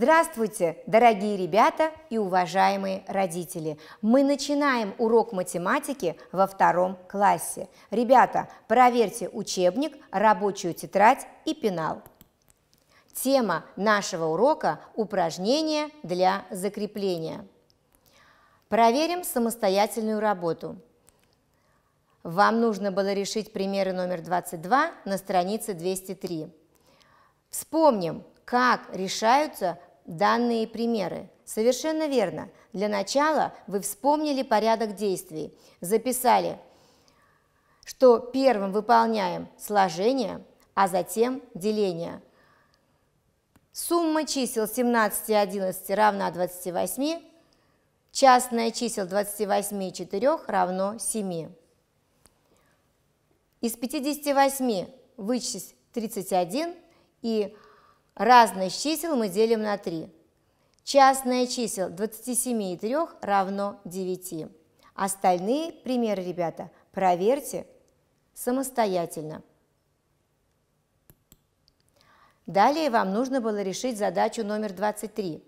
Здравствуйте, дорогие ребята и уважаемые родители! Мы начинаем урок математики во втором классе. Ребята, проверьте учебник, рабочую тетрадь и пенал. Тема нашего урока – упражнения для закрепления. Проверим самостоятельную работу. Вам нужно было решить примеры номер 22 на странице 203. Вспомним, как решаются данные примеры. Совершенно верно. Для начала вы вспомнили порядок действий, записали, что первым выполняем сложение, а затем деление. Сумма чисел 17 и 11 равна 28, частное чисел 28 и 4 равно 7. Из 58 вычесть 31 и Разность чисел мы делим на 3. Частное чисел 27 и 3 равно 9. Остальные примеры, ребята, проверьте самостоятельно. Далее вам нужно было решить задачу номер 23.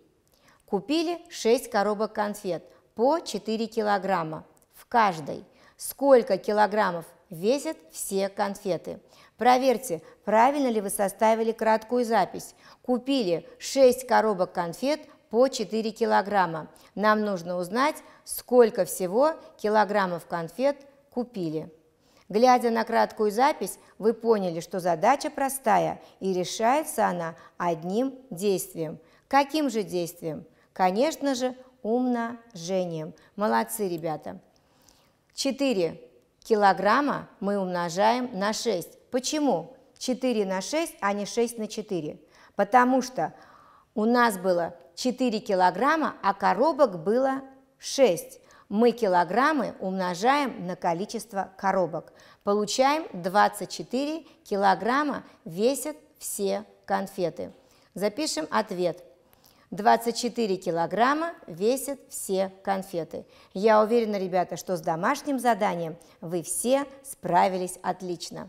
Купили 6 коробок конфет по 4 килограмма в каждой. Сколько килограммов весят все конфеты. Проверьте, правильно ли вы составили краткую запись. Купили 6 коробок конфет по 4 килограмма. Нам нужно узнать, сколько всего килограммов конфет купили. Глядя на краткую запись, вы поняли, что задача простая и решается она одним действием. Каким же действием? Конечно же, умножением. Молодцы, ребята. 4 килограмма мы умножаем на 6. Почему 4 на 6, а не 6 на 4? Потому что у нас было 4 килограмма, а коробок было 6. Мы килограммы умножаем на количество коробок. Получаем 24 килограмма весят все конфеты. Запишем ответ – 24 килограмма весят все конфеты. Я уверена, ребята, что с домашним заданием вы все справились отлично.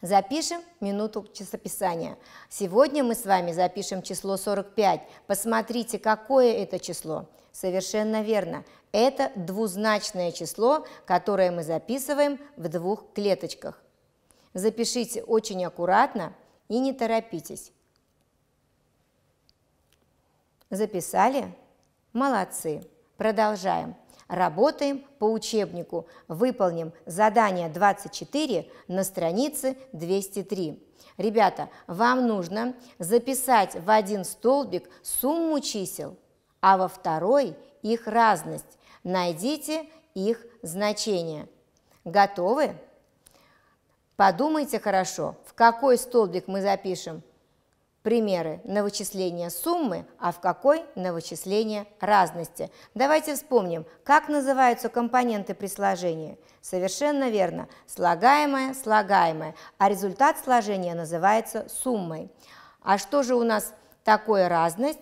Запишем минуту часописания. Сегодня мы с вами запишем число 45. Посмотрите, какое это число. Совершенно верно. Это двузначное число, которое мы записываем в двух клеточках. Запишите очень аккуратно и не торопитесь. Записали? Молодцы. Продолжаем. Работаем по учебнику. Выполним задание 24 на странице 203. Ребята, вам нужно записать в один столбик сумму чисел, а во второй их разность. Найдите их значение. Готовы? Подумайте хорошо, в какой столбик мы запишем Примеры на вычисление суммы, а в какой на вычисление разности. Давайте вспомним, как называются компоненты при сложении. Совершенно верно. Слагаемое, слагаемое. А результат сложения называется суммой. А что же у нас такое разность?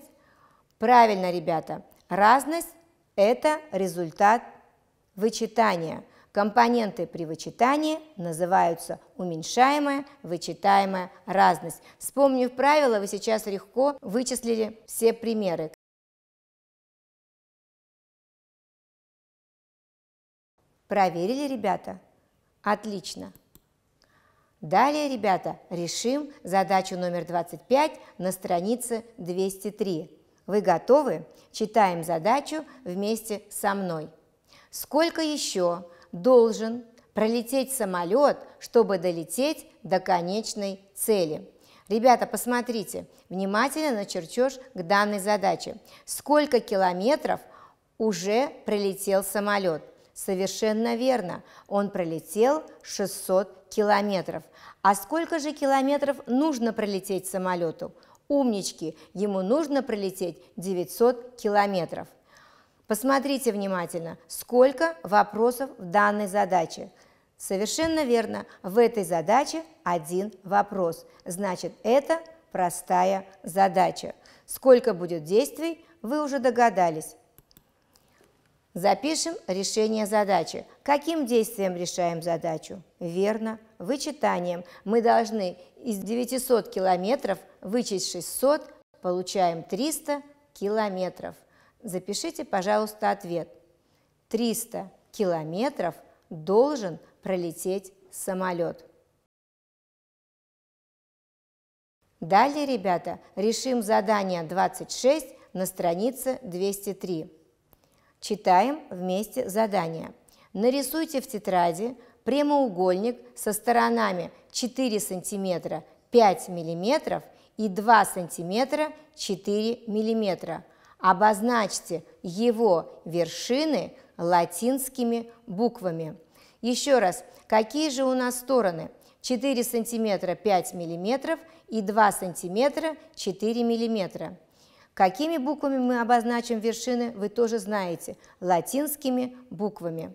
Правильно, ребята. Разность – это результат вычитания. Компоненты при вычитании называются уменьшаемая, вычитаемая разность. Вспомнив правила, вы сейчас легко вычислили все примеры. Проверили, ребята? Отлично. Далее, ребята, решим задачу номер 25 на странице 203. Вы готовы? Читаем задачу вместе со мной. Сколько еще должен пролететь самолет, чтобы долететь до конечной цели. Ребята, посмотрите внимательно на чертеж к данной задаче. Сколько километров уже пролетел самолет? Совершенно верно, он пролетел 600 километров. А сколько же километров нужно пролететь самолету? Умнички, ему нужно пролететь 900 километров. Посмотрите внимательно, сколько вопросов в данной задаче. Совершенно верно, в этой задаче один вопрос. Значит, это простая задача. Сколько будет действий, вы уже догадались. Запишем решение задачи. Каким действием решаем задачу? Верно, вычитанием. Мы должны из 900 километров вычесть 600, получаем 300 километров. Запишите, пожалуйста, ответ. 300 километров должен пролететь самолет. Далее, ребята, решим задание 26 на странице 203. Читаем вместе задание. Нарисуйте в тетради прямоугольник со сторонами 4 см 5 мм и 2 см 4 мм. Обозначьте его вершины латинскими буквами. Еще раз, какие же у нас стороны? 4 сантиметра 5 миллиметров и 2 сантиметра 4 миллиметра. Какими буквами мы обозначим вершины, вы тоже знаете. Латинскими буквами.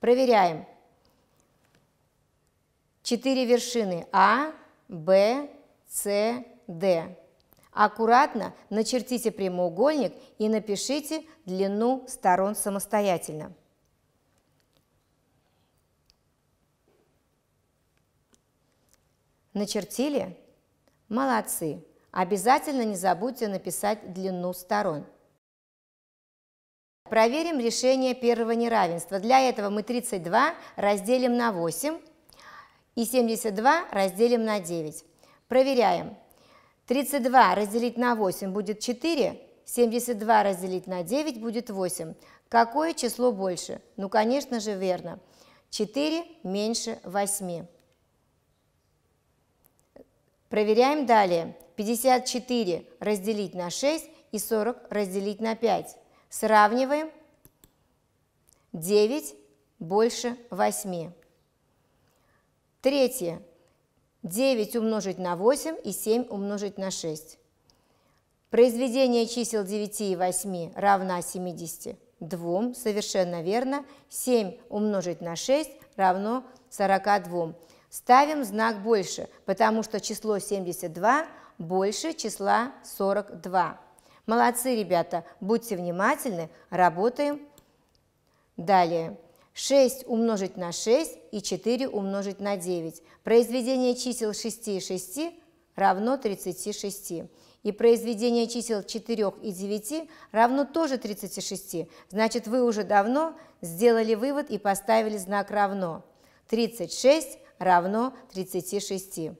Проверяем. Четыре вершины А, Б, С, Д. Аккуратно начертите прямоугольник и напишите длину сторон самостоятельно. Начертили? Молодцы! Обязательно не забудьте написать длину сторон. Проверим решение первого неравенства. Для этого мы 32 разделим на 8 и 72 разделим на 9. Проверяем. 32 разделить на 8 будет 4, 72 разделить на 9 будет 8. Какое число больше? Ну, конечно же, верно. 4 меньше 8. Проверяем далее. 54 разделить на 6 и 40 разделить на 5. Сравниваем. 9 больше 8. Третье. 9 умножить на 8 и 7 умножить на 6. Произведение чисел 9 и 8 равно 72, совершенно верно. 7 умножить на 6 равно 42. Ставим знак «больше», потому что число 72 больше числа 42. Молодцы, ребята, будьте внимательны, работаем далее. 6 умножить на 6 и 4 умножить на 9. Произведение чисел 6 и 6 равно 36. И произведение чисел 4 и 9 равно тоже 36. Значит, вы уже давно сделали вывод и поставили знак «равно». 36 равно 36.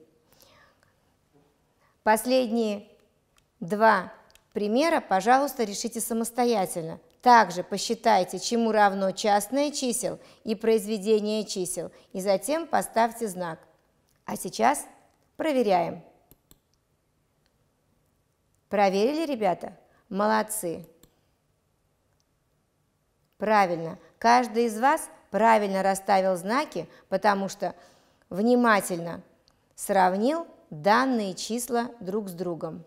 Последние два примера, пожалуйста, решите самостоятельно. Также посчитайте, чему равно частное чисел и произведение чисел, и затем поставьте знак. А сейчас проверяем. Проверили, ребята? Молодцы! Правильно, каждый из вас правильно расставил знаки, потому что внимательно сравнил данные числа друг с другом.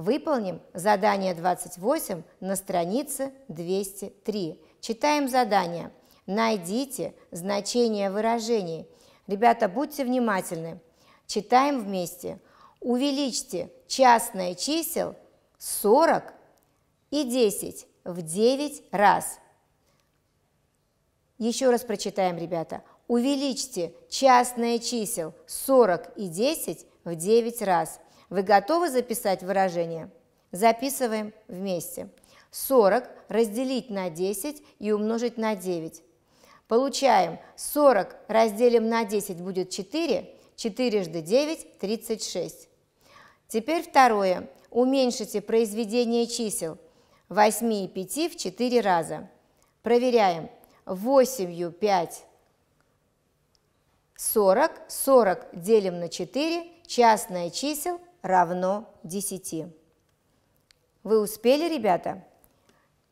Выполним задание 28 на странице 203. Читаем задание. Найдите значение выражений. Ребята, будьте внимательны. Читаем вместе. Увеличьте частное чисел 40 и 10 в 9 раз. Еще раз прочитаем, ребята. Увеличьте частное чисел 40 и 10 в 9 раз. Вы готовы записать выражение? Записываем вместе. 40 разделить на 10 и умножить на 9. Получаем 40 разделим на 10 будет 4, 4 жды 9 – 36. Теперь второе. Уменьшите произведение чисел 8 и 5 в 4 раза. Проверяем. 8 5 40, 40 делим на 4, частное чисел равно 10. Вы успели, ребята?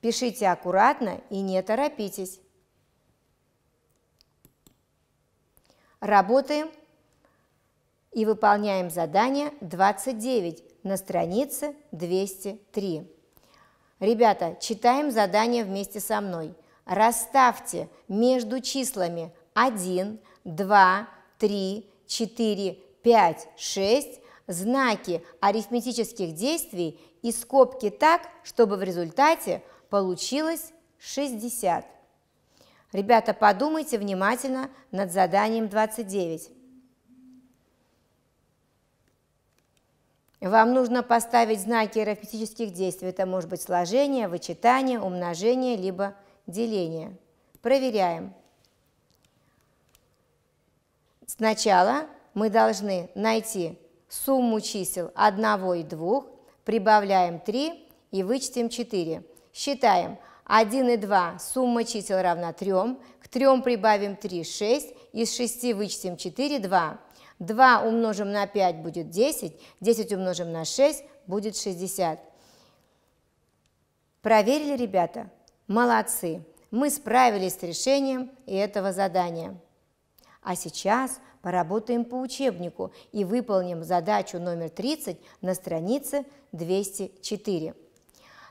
Пишите аккуратно и не торопитесь. Работаем и выполняем задание 29 на странице 203. Ребята, читаем задание вместе со мной. Расставьте между числами 1, 2, 3, 4, 5, 6 знаки арифметических действий и скобки так, чтобы в результате получилось 60. Ребята, подумайте внимательно над заданием 29. Вам нужно поставить знаки арифметических действий. Это может быть сложение, вычитание, умножение, либо деление. Проверяем. Сначала мы должны найти Сумму чисел 1 и 2 прибавляем 3 и вычтем 4. Считаем 1 и 2, сумма чисел равна 3, к 3 прибавим 3, 6, из 6 вычтем 4, 2. 2 умножим на 5 будет 10, 10 умножим на 6 будет 60. Проверили, ребята? Молодцы! Мы справились с решением этого задания. А сейчас поработаем по учебнику и выполним задачу номер 30 на странице 204.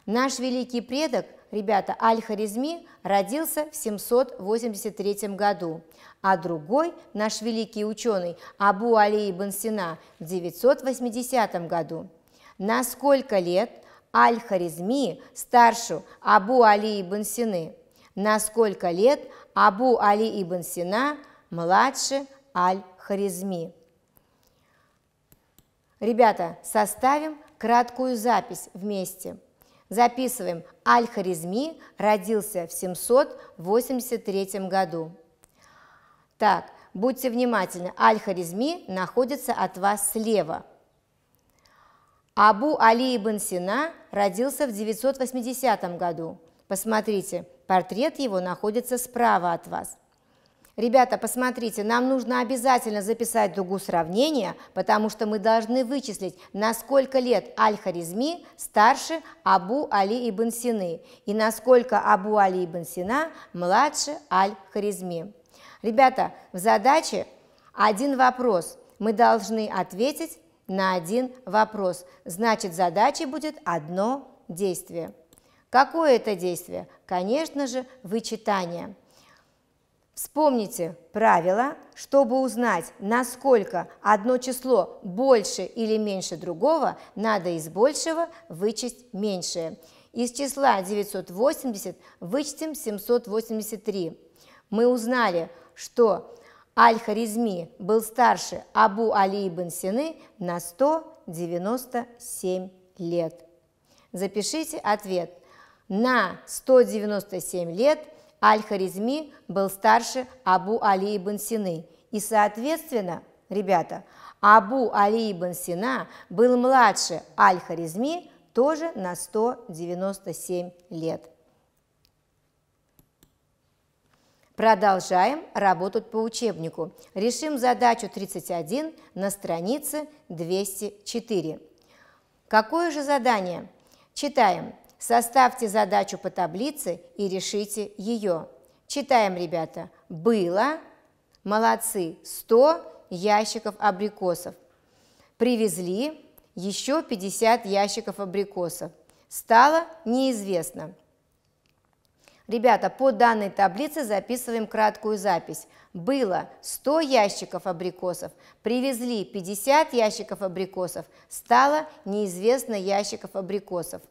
Наш великий предок, ребята, Аль-Харизми, родился в 783 году, а другой наш великий ученый Абу Али ибн Сина в 980 году. На сколько лет Аль-Харизми старше Абу Али ибн Сины? На сколько лет Абу Али ибн Сина младше Аль-Харизми. Ребята, составим краткую запись вместе. Записываем. Аль-Харизми родился в 783 году. Так, будьте внимательны. Аль-Харизми находится от вас слева. Абу Али ибн Сина родился в 980 году. Посмотрите, портрет его находится справа от вас. Ребята, посмотрите, нам нужно обязательно записать дугу сравнения, потому что мы должны вычислить, на сколько лет Аль-Харизми старше Абу Али ибн Сины и насколько Абу Али ибн Сина младше Аль-Харизми. Ребята, в задаче один вопрос. Мы должны ответить на один вопрос. Значит, задачей будет одно действие. Какое это действие? Конечно же, вычитание. Вспомните правило, чтобы узнать, насколько одно число больше или меньше другого, надо из большего вычесть меньшее. Из числа 980 вычтем 783. Мы узнали, что Аль-Харизми был старше Абу Али ибн Сины на 197 лет. Запишите ответ. На 197 лет – Аль-Харизми был старше Абу Али ибн Сины, и, соответственно, ребята, Абу Али ибн Сина был младше Аль-Харизми тоже на 197 лет. Продолжаем работать по учебнику. Решим задачу 31 на странице 204. Какое же задание? Читаем. Составьте задачу по таблице и решите ее. Читаем, ребята. Было, молодцы, 100 ящиков абрикосов. Привезли еще 50 ящиков абрикосов. Стало неизвестно. Ребята, по данной таблице записываем краткую запись. Было 100 ящиков абрикосов, привезли 50 ящиков абрикосов, стало неизвестно ящиков абрикосов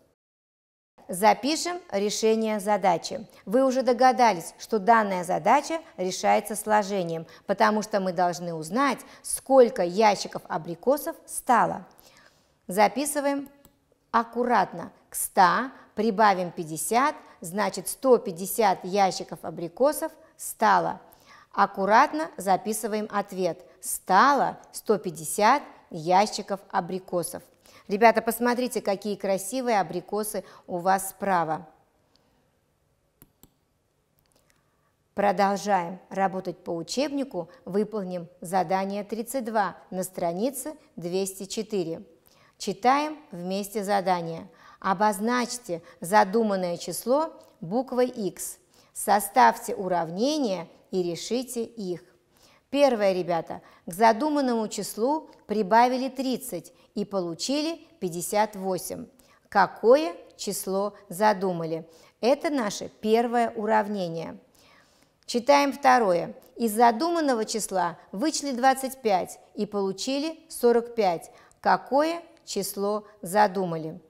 запишем решение задачи. Вы уже догадались, что данная задача решается сложением, потому что мы должны узнать, сколько ящиков абрикосов стало. Записываем аккуратно. К 100 прибавим 50, значит 150 ящиков абрикосов стало. Аккуратно записываем ответ. Стало 150 ящиков абрикосов. Ребята, посмотрите, какие красивые абрикосы у вас справа. Продолжаем работать по учебнику, выполним задание 32 на странице 204. Читаем вместе задание. Обозначьте задуманное число буквой X. Составьте уравнения и решите их. Первое, ребята, к задуманному числу прибавили 30 и получили 58. Какое число задумали? Это наше первое уравнение. Читаем второе. Из задуманного числа вычли 25 и получили 45. Какое число задумали?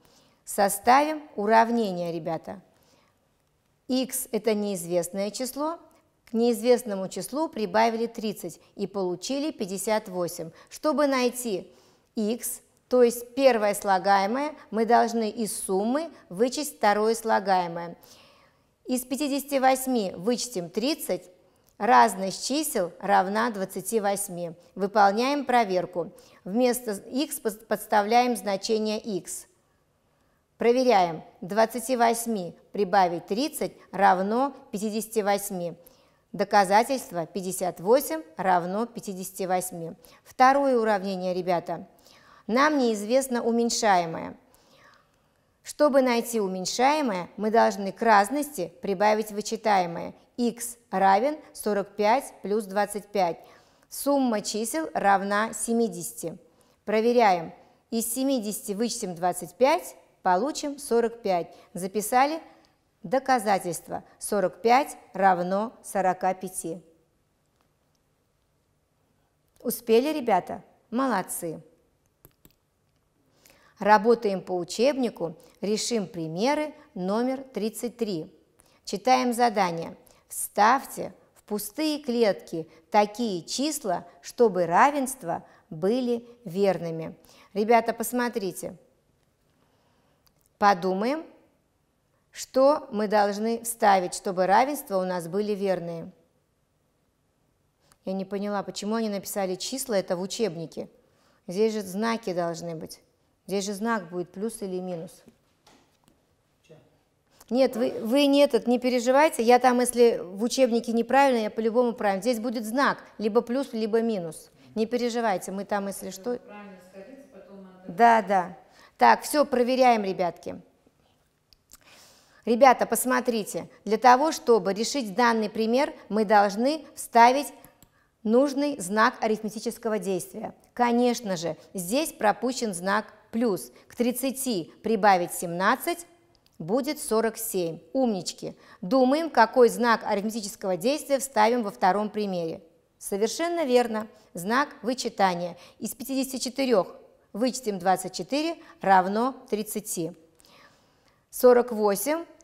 Составим уравнение, ребята. x – это неизвестное число, к неизвестному числу прибавили 30 и получили 58. Чтобы найти x, то есть первое слагаемое, мы должны из суммы вычесть второе слагаемое. Из 58 вычтем 30, разность чисел равна 28. Выполняем проверку. Вместо x подставляем значение x. Проверяем. 28 прибавить 30 равно 58. Доказательство 58 равно 58. Второе уравнение, ребята. Нам неизвестно уменьшаемое. Чтобы найти уменьшаемое, мы должны к разности прибавить вычитаемое. x равен 45 плюс 25. Сумма чисел равна 70. Проверяем. Из 70 вычтем 25, получим 45. Записали Доказательство 45 равно 45. Успели, ребята? Молодцы! Работаем по учебнику, решим примеры номер 33. Читаем задание. Вставьте в пустые клетки такие числа, чтобы равенства были верными. Ребята, посмотрите. Подумаем что мы должны вставить, чтобы равенства у нас были верные? Я не поняла, почему они написали числа, это в учебнике. Здесь же знаки должны быть. Здесь же знак будет плюс или минус. Нет, вы, вы не этот, не переживайте. Я там, если в учебнике неправильно, я по-любому правильно. Здесь будет знак, либо плюс, либо минус. Не переживайте, мы там, если что... Садиться, да, да. Так, все, проверяем, ребятки. Ребята, посмотрите, для того, чтобы решить данный пример, мы должны вставить нужный знак арифметического действия. Конечно же, здесь пропущен знак плюс. К 30 прибавить 17 будет 47. Умнички! Думаем, какой знак арифметического действия вставим во втором примере. Совершенно верно. Знак вычитания. Из 54 вычтем 24 равно 30. 48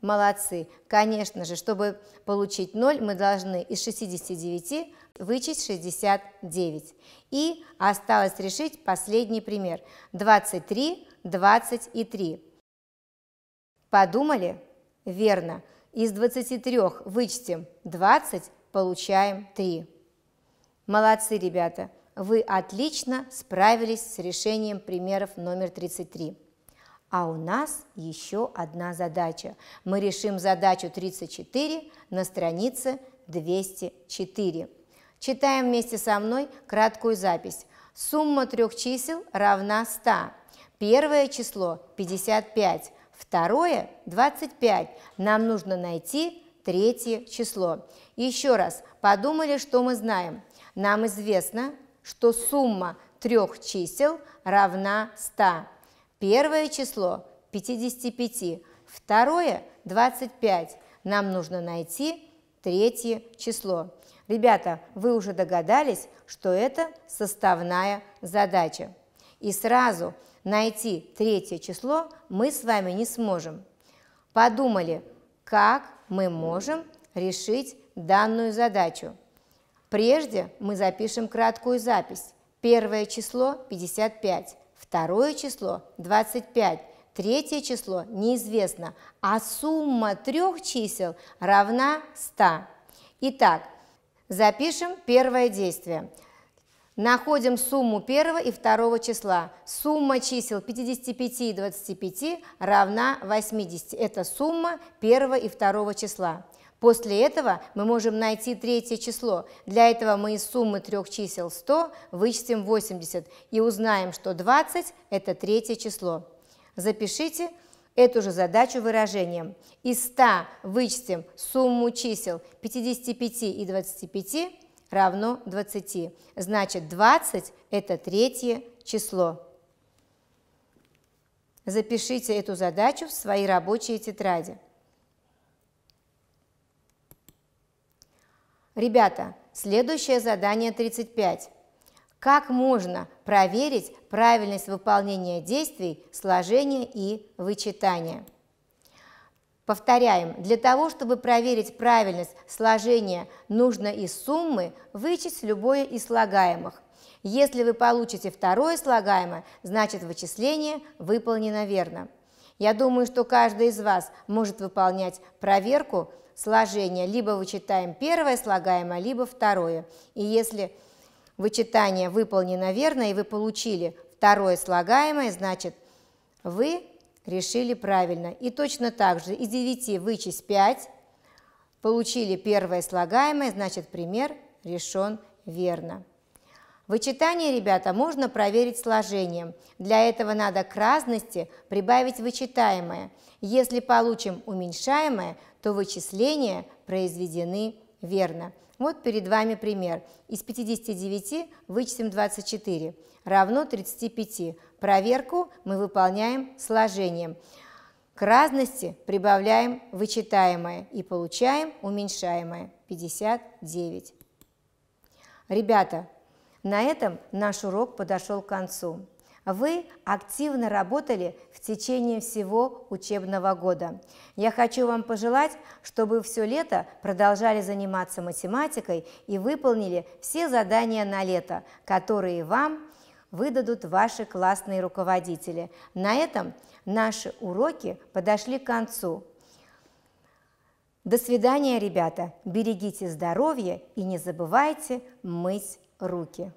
Молодцы. Конечно же, чтобы получить 0, мы должны из 69 вычесть 69. И осталось решить последний пример. 23, 20 и 3. Подумали? Верно. Из 23 вычтем 20, получаем 3. Молодцы, ребята! Вы отлично справились с решением примеров номер 33. А у нас еще одна задача. Мы решим задачу 34 на странице 204. Читаем вместе со мной краткую запись. Сумма трех чисел равна 100. Первое число 55, второе 25. Нам нужно найти третье число. Еще раз подумали, что мы знаем. Нам известно, что сумма трех чисел равна 100. Первое число 55, второе 25. Нам нужно найти третье число. Ребята, вы уже догадались, что это составная задача. И сразу найти третье число мы с вами не сможем. Подумали, как мы можем решить данную задачу. Прежде мы запишем краткую запись. Первое число 55. Второе число – 25, третье число неизвестно, а сумма трех чисел равна 100. Итак, запишем первое действие. Находим сумму первого и второго числа. Сумма чисел 55 и 25 равна 80. Это сумма первого и второго числа. После этого мы можем найти третье число. Для этого мы из суммы трех чисел 100 вычтем 80 и узнаем, что 20 – это третье число. Запишите эту же задачу выражением. Из 100 вычтем сумму чисел 55 и 25 равно 20. Значит, 20 – это третье число. Запишите эту задачу в своей рабочей тетради. Ребята, следующее задание 35. Как можно проверить правильность выполнения действий, сложения и вычитания? Повторяем, для того, чтобы проверить правильность сложения, нужно из суммы вычесть любое из слагаемых. Если вы получите второе слагаемое, значит вычисление выполнено верно. Я думаю, что каждый из вас может выполнять проверку сложения. Либо вычитаем первое слагаемое, а либо второе. И если вычитание выполнено верно, и вы получили второе слагаемое, значит, вы решили правильно. И точно так же из 9 вычесть 5, получили первое слагаемое, значит, пример решен верно. Вычитание, ребята, можно проверить сложением. Для этого надо к разности прибавить вычитаемое. Если получим уменьшаемое, то вычисления произведены верно. Вот перед вами пример. Из 59 вычтем 24, равно 35. Проверку мы выполняем сложением. К разности прибавляем вычитаемое и получаем уменьшаемое 59. Ребята, на этом наш урок подошел к концу. Вы активно работали в течение всего учебного года. Я хочу вам пожелать, чтобы все лето продолжали заниматься математикой и выполнили все задания на лето, которые вам выдадут ваши классные руководители. На этом наши уроки подошли к концу. До свидания, ребята! Берегите здоровье и не забывайте мыть руки.